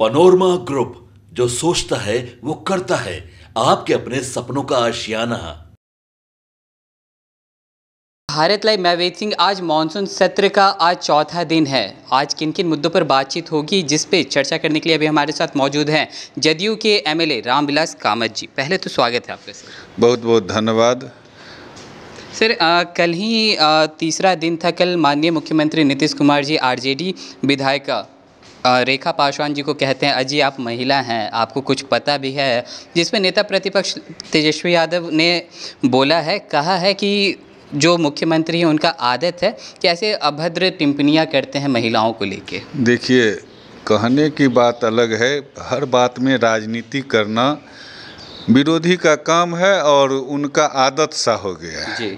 panorama group जो सोचता है वो करता है आपके अपने सपनों का आशियाना भारत लाइव मैं वेद सिंह आज मानसून सत्र का आज चौथा दिन है आज किन किन मुद्दों पर बातचीत होगी जिस पे चर्चा करने के लिए अभी हमारे साथ मौजूद हैं जदयू के एमएलए रामविलास कामत जी पहले तो स्वागत है आपका सर बहुत बहुत धन्यवाद सर आ, कल ही आ, तीसरा दिन था कल माननीय मुख्यमंत्री नीतीश कुमार जी आरजेडी विधायक रेखा पासवान जी को कहते हैं अजी आप महिला हैं आपको कुछ पता भी है जिसमें नेता प्रतिपक्ष तेजस्वी यादव ने बोला है कहा है कि जो मुख्यमंत्री हैं उनका आदत है कैसे अभद्र टिप्पणियाँ करते हैं महिलाओं को लेके देखिए कहने की बात अलग है हर बात में राजनीति करना विरोधी का काम है और उनका आदत सा हो गया है जी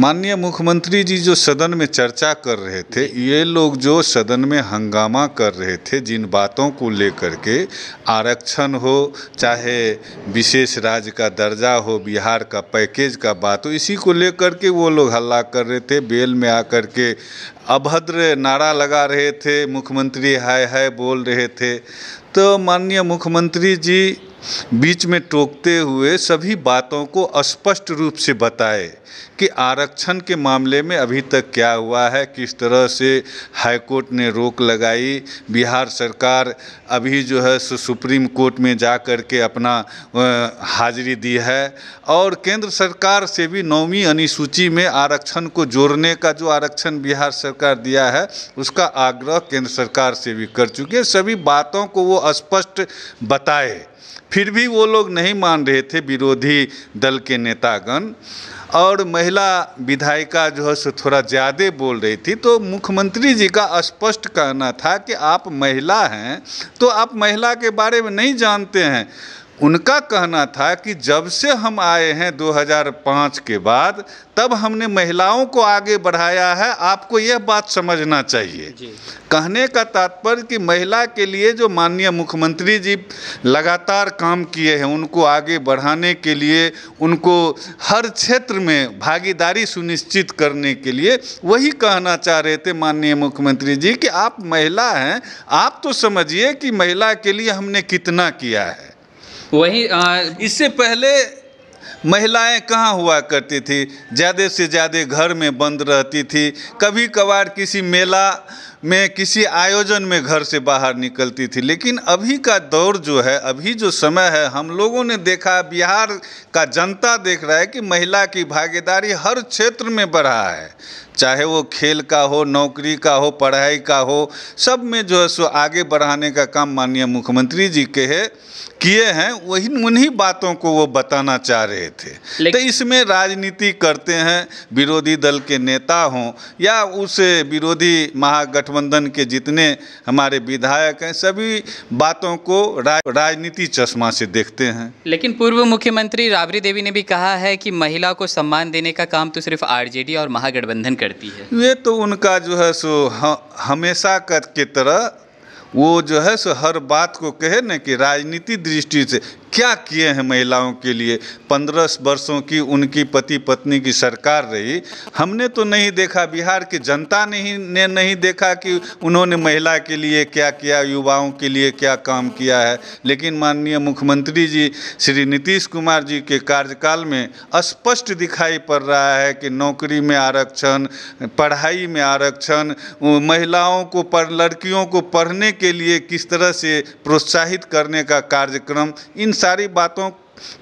माननीय मुख्यमंत्री जी जो सदन में चर्चा कर रहे थे ये लोग जो सदन में हंगामा कर रहे थे जिन बातों को लेकर के आरक्षण हो चाहे विशेष राज्य का दर्जा हो बिहार का पैकेज का बात हो इसी को लेकर के वो लोग हल्ला कर रहे थे बेल में आकर के अभद्र नारा लगा रहे थे मुख्यमंत्री हाय हाय बोल रहे थे तो माननीय मुख्यमंत्री जी बीच में टोकते हुए सभी बातों को स्पष्ट रूप से बताए कि आरक्षण के मामले में अभी तक क्या हुआ है किस तरह से हाईकोर्ट ने रोक लगाई बिहार सरकार अभी जो है सुप्रीम कोर्ट में जा कर के अपना हाजिरी दी है और केंद्र सरकार से भी नौवीं अनुसूची में आरक्षण को जोड़ने का जो आरक्षण बिहार सरकार दिया है उसका आग्रह केंद्र सरकार से भी कर चुके सभी बातों को वो स्पष्ट बताए फिर भी वो लोग नहीं मान रहे थे विरोधी दल के नेतागण और महिला विधायिका जो है सो थोड़ा ज़्यादा बोल रही थी तो मुख्यमंत्री जी का स्पष्ट कहना था कि आप महिला हैं तो आप महिला के बारे में नहीं जानते हैं उनका कहना था कि जब से हम आए हैं 2005 के बाद तब हमने महिलाओं को आगे बढ़ाया है आपको यह बात समझना चाहिए कहने का तात्पर्य कि महिला के लिए जो माननीय मुख्यमंत्री जी लगातार काम किए हैं उनको आगे बढ़ाने के लिए उनको हर क्षेत्र में भागीदारी सुनिश्चित करने के लिए वही कहना चाह रहे थे माननीय मुख्यमंत्री जी कि आप महिला हैं आप तो समझिए कि महिला के लिए हमने कितना किया है आ... इससे पहले महिलाएं कहाँ हुआ करती थी ज़्यादा से ज़्यादा घर में बंद रहती थी कभी कभार किसी मेला में किसी आयोजन में घर से बाहर निकलती थी लेकिन अभी का दौर जो है अभी जो समय है हम लोगों ने देखा बिहार का जनता देख रहा है कि महिला की भागीदारी हर क्षेत्र में बढ़ा है चाहे वो खेल का हो नौकरी का हो पढ़ाई का हो सब में जो है सो आगे बढ़ाने का काम माननीय मुख्यमंत्री जी के है किए हैं वही उन्हीं बातों को वो बताना चाह रहे थे तो इसमें राजनीति करते हैं विरोधी दल के नेता हों या उस विरोधी महागठबंधन के जितने हमारे विधायक हैं सभी बातों को रा, राजनीति चश्मा से देखते हैं लेकिन पूर्व मुख्यमंत्री राबड़ी देवी ने भी कहा है कि महिला को सम्मान देने का काम तो सिर्फ आर और महागठबंधन करती है ये तो उनका जो है सो हमेशा कर के तरह वो जो है सो हर बात को कहे ना कि राजनीति दृष्टि से क्या किए हैं महिलाओं के लिए पंद्रह वर्षों की उनकी पति पत्नी की सरकार रही हमने तो नहीं देखा बिहार की जनता नहीं ने नहीं देखा कि उन्होंने महिला के लिए क्या किया युवाओं के लिए क्या काम किया है लेकिन माननीय मुख्यमंत्री जी श्री नीतीश कुमार जी के कार्यकाल में स्पष्ट दिखाई पड़ रहा है कि नौकरी में आरक्षण पढ़ाई में आरक्षण महिलाओं को पर लड़कियों को पढ़ने के लिए किस तरह से प्रोत्साहित करने का कार्यक्रम इन सारी बातों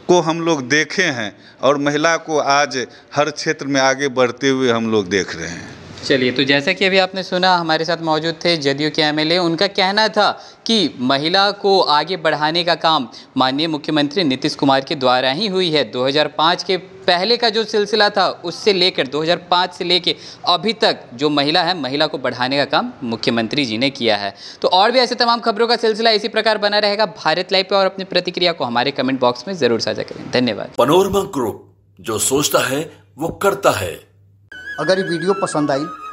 को हम लोग देखे हैं और महिला को आज हर क्षेत्र में आगे बढ़ते हुए हम लोग देख रहे हैं चलिए तो जैसा कि अभी आपने सुना हमारे साथ मौजूद थे जदयू के एमएलए उनका कहना था कि महिला को आगे बढ़ाने का काम माननीय मुख्यमंत्री नीतीश कुमार के द्वारा ही हुई है 2005 के पहले का जो सिलसिला था उससे लेकर 2005 से लेकर अभी तक जो महिला है महिला को बढ़ाने का काम मुख्यमंत्री जी ने किया है तो और भी ऐसे तमाम खबरों का सिलसिला इसी प्रकार बना रहेगा भारत लाइव पर और अपनी प्रतिक्रिया को हमारे कमेंट बॉक्स में जरूर साझा करें धन्यवाद पनोरमा ग्रुप जो सोचता है वो करता है अगर ये वीडियो पसंद आई